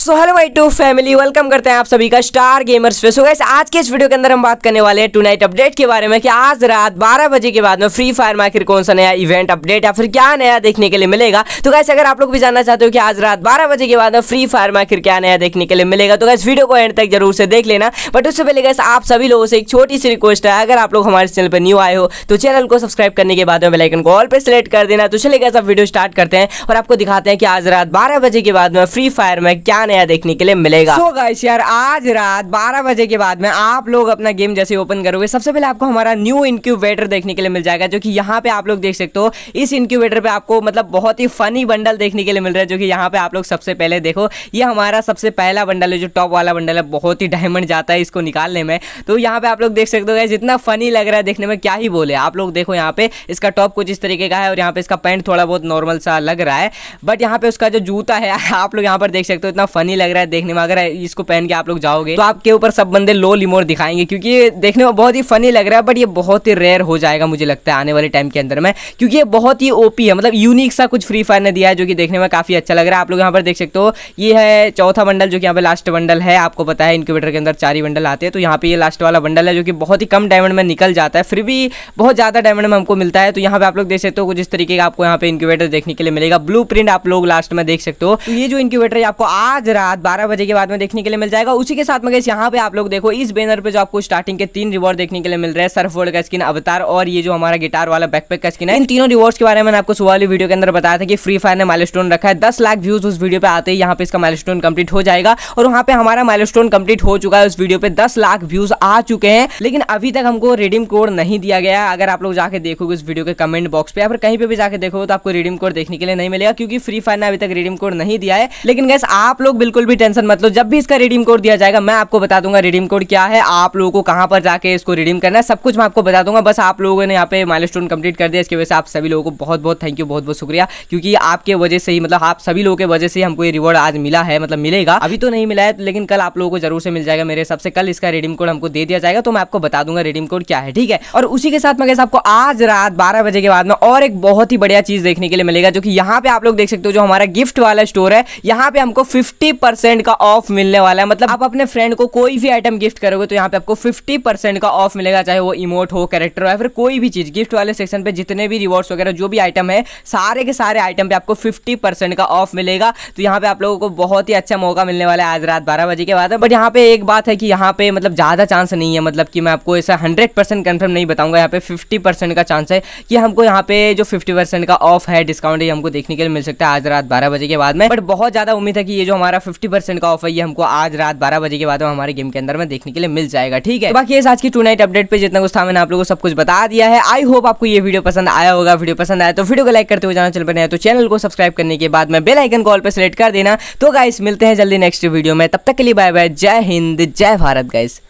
so hello my to family welcome करते हैं आप सभी का स्टार गेमर्स पे सो गैस आज के इस वीडियो के अंदर हम बात करने वाले हैं टू नाइट अपडेट के बारे में कि आज रात 12 बजे के बाद में फ्री फायर में आखिर कौन सा नया इवेंट अपडेट या फिर क्या नया देखने के लिए मिलेगा तो गैस अगर आप लोग भी जानना चाहते हो कि आज रात बारह बजे के बाद में फ्री फायर में आखिर क्या नया देखने के लिए मिलेगा तो गैस वीडियो को एंड तक जरूर से देख लेना बट उससे पहले गैस आप सभी लोगों से एक छोटी सी रिक्वेस्ट है अगर आप लोग हमारे चैनल पर न्यू आए हो तो चैनल को सब्सक्राइब करने के बाद में बेलाइकन को ऑल पर सिलेक्ट कर देना तो चले गए आप वीडियो स्टार्ट करते हैं और आपको दिखाते हैं कि आज रात बारह बजे के बाद में फ्री फायर में क्या नया देखने के लिए मिलेगा so guys, यार आज रात 12 बजे के बाद में आप लोग अपना गेम जैसे ओपन करोगे सबसे पहले आपको हमारा न्यू इंक्यूबेटर देखने के लिए मिल जाएगा जो कि यहाँ पे आप लोग देख सकते हो इस इंक्यूबेटर पे आपको मतलब बहुत ही फनी बंडल देखने के लिए मिल रहा है जो कि यहाँ पे आप लोग सबसे पहले देखो ये हमारा सबसे पहला बंडल है जो टॉप वाला बंडल है बहुत ही डायमंड जाता है इसको निकालने में तो यहाँ पे आप लोग देख सकते हो जितना फनी लग रहा है देखने में क्या ही बोले आप लोग देखो यहाँ पे इसका टॉप कुछ इस तरीके का है और यहाँ पे इसका पैंट थोड़ा बहुत नॉर्मल सा लग रहा है बट यहाँ पे उसका जो जूता है आप लोग यहाँ पर देख सकते हो इतना फनी लग रहा है देखने में अगर इसको पहन के आप लोग जाओगे तो आपके ऊपर सब बंदे लो लिमोर दिखाएंगे क्योंकि देखने में बहुत ही फनी लग रहा है बट ये बहुत ही रेयर हो जाएगा मुझे लगता है आने वाले टाइम के अंदर में क्योंकि ये बहुत ही ओपी है मतलब यूनिक सा कुछ फ्री फायर ने दिया है जो कि देखने में काफी अच्छा लग रहा है आप लोग यहाँ पर देख सकते हो ये है चौथा बंडल जो कि यहाँ पे लास्ट बंडल है आपको पता है इनक्यूबेटर के अंदर चार ही बंडल आते हैं तो यहाँ पे ये लास्ट वाला बंडल है जो कि बहुत ही कम डायमंड में निकल जाता है फिर भी बहुत ज़्यादा डायमंड में हमको मिलता है तो यहाँ पे आप लोग देख सकते हो कुछ इस तरीके का आपको यहाँ पे इंक्यूबेटर देखने के लिए मिलेगा ब्लू आप लोग लास्ट में देख सकते हो तो ये जो इंक्यूबेटर है आपको आज रात बारह बजे के बाद में देखने के लिए मिल जाएगा उसी के साथ में यहाँ पे आप लोग देखो इस बैनर पे जो आपको स्टार्टिंग के तीन रिवॉर्ड देखने के लिए मिल रहा है वर्ल्ड का स्किन अवतार और ये जो हमारा गिटार वाला बैकपैक का स्किन है इन तीनों रिवॉर्ड्स के बारे में आपको सुबह वाली वीडियो के अंदर बताया था कि फ्री फायर ने माइल रखा है दस लाख व्यूज उस वीडियो पे आते ही यहाँ पे इसका माइल कंप्लीट हो जाएगा और वहाँ पे हमारा माइल कंप्लीट हो चुका है उस वीडियो पे दस लाख व्यूज आ चुके हैं लेकिन अभी तक हमको रिडीम कोड नहीं दिया गया अगर आप लोग जाके देखोगे उस वीडियो के कमेंट बॉक्स पे या फिर कहीं पे भी जाके देखोगे तो आपको रिडीम कोड देखने के लिए नहीं मिलेगा क्योंकि फ्री फायर ने अभी तक रिडीम कोड नहीं दिया है लेकिन गैस आप लोग बिल्कुल भी टेंशन मत लो जब भी इसका रिडीम कोड दिया जाएगा मैं आपको बता दूंगा रिडीम कोड क्या है आप लोगों को कहां पर जाके इसको रिडीम करना है सब कुछ मैं आपको बता दूंगा बस आप लोगों ने यहाँ पे माइल स्टोन कंप्लीट कर दिया इसकी वजह से आप सभी लोगों को बहुत बहुत थैंक यू बहुत बहुत शुक्रिया क्योंकि आपके वजह से ही मतलब आप सभी लोगों के वजह से हमको ये रिवॉर्ड आज मिला है मतलब मिलेगा अभी तो नहीं मिला है लेकिन कल आप लोगों को जरूर से मिल जाएगा मेरे हिसाब से कल इसका रिडीम कोड हमको दे दिया जाएगा तो मैं आपको बता दूंगा रिडीम कोड क्या है ठीक है और उसी के साथ मैं आपको आज रात बारह बजे के बाद में और एक बहुत ही बढ़िया चीज देखने के लिए मिलेगा जो कि यहाँ पे आप लोग देख सकते हो जो हमारा गिफ्ट वाला स्टोर है यहाँ पे हमको फिफ्टी 50% का ऑफ मिलने वाला है मतलब आप अपने फ्रेंड को कोई भी आइटम गिफ्ट करोगे तो यहाँ पे आपको फिफ्टी परसेंट का ऑफ मिलेगा चाहे वो इमोट हो कैरेक्टर हो या फिर कोई भी चीज गिफ्ट वाले सेक्शन पे जितने भी रिवॉर्ड्स वगैरह जो भी आइटम है सारे के सारे आइटम पे आपको फिफ्टी परसेंट का ऑफ मिलेगा तो यहाँ पे आप लोगों को बहुत ही अच्छा मौका मिलने वाला है आज रात बारह बजे के बाद बट यहाँ पे एक बात है कि यहाँ पे मतलब ज़्यादा चांस नहीं है मतलब कि मैं आपको ऐसा हंड्रेड परसेंट कन्फर्म नहीं बताऊंगा यहाँ पे फिफ्टी परसेंट का चांस है कि हमको यहाँ पे जो फिफ्टी परसेंट का ऑफ है डिस्काउंट हमको देखने के लिए मिल सकता है आज रात बारह बजे के बाद में बट बहुत ज़्यादा उम्मीद है कि ये जो हमारा फिफ्टी परसेंट का ऑफर ये हमको आज रात बारह बजे के बाद हमारे गेम के अंदर में देखने के लिए मिल जाएगा ठीक है तो बाकी आज की टू नाइट अपडेट पे जितना कुछ था मैंने आप लोगों को सब कुछ बता दिया है आई होप आपको ये वीडियो पसंद आया होगा वीडियो पसंद आया तो वीडियो को लाइक करते हुए जाना चल पर तो चैनल को सब्सक्राइब करने के बाद में बेलाइकन आइकन कॉल पर सेलेक्ट कर देना तो गाइस मिलते हैं जल्दी नेक्स्ट वीडियो में तब तक के लिए बाय बाय जय हिंद जय भारत गाइस